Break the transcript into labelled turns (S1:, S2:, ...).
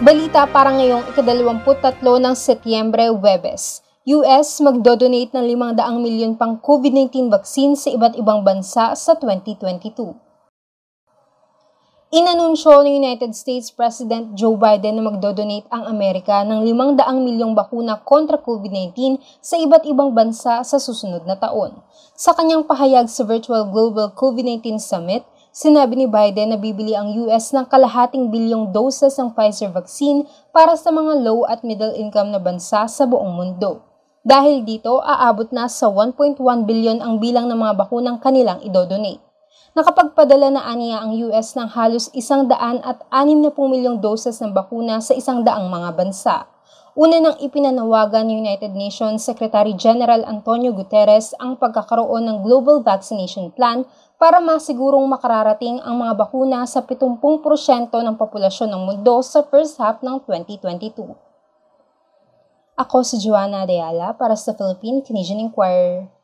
S1: Balita para ngayong ikadalawamput-tatlo ng Setyembre, Webes. US magdodonate ng 500 milyon pang COVID-19 vaccine sa iba't ibang bansa sa 2022. Inanunsyo ng United States President Joe Biden na magdodonate ang Amerika ng 500 milyong bakuna kontra COVID-19 sa iba't ibang bansa sa susunod na taon. Sa kanyang pahayag sa Virtual Global COVID-19 Summit, Sinabi ni Biden na bibili ang US ng kalahating bilyong doses ng Pfizer vaccine para sa mga low at middle income na bansa sa buong mundo. Dahil dito, aabot na sa 1.1 bilyon ang bilang ng mga bakunang kanilang idodonate. Nakapagpadala na aniya ang US ng halos 160 milyong doses ng bakuna sa isang daang mga bansa. Una nang ipinanawagan ni United Nations Secretary General Antonio Guterres ang pagkakaroon ng Global Vaccination Plan para masigurong makararating ang mga bakuna sa 70% ng populasyon ng mundo sa first half ng 2022. Ako si Joanna Adayala para sa Philippine Canadian Inquirer.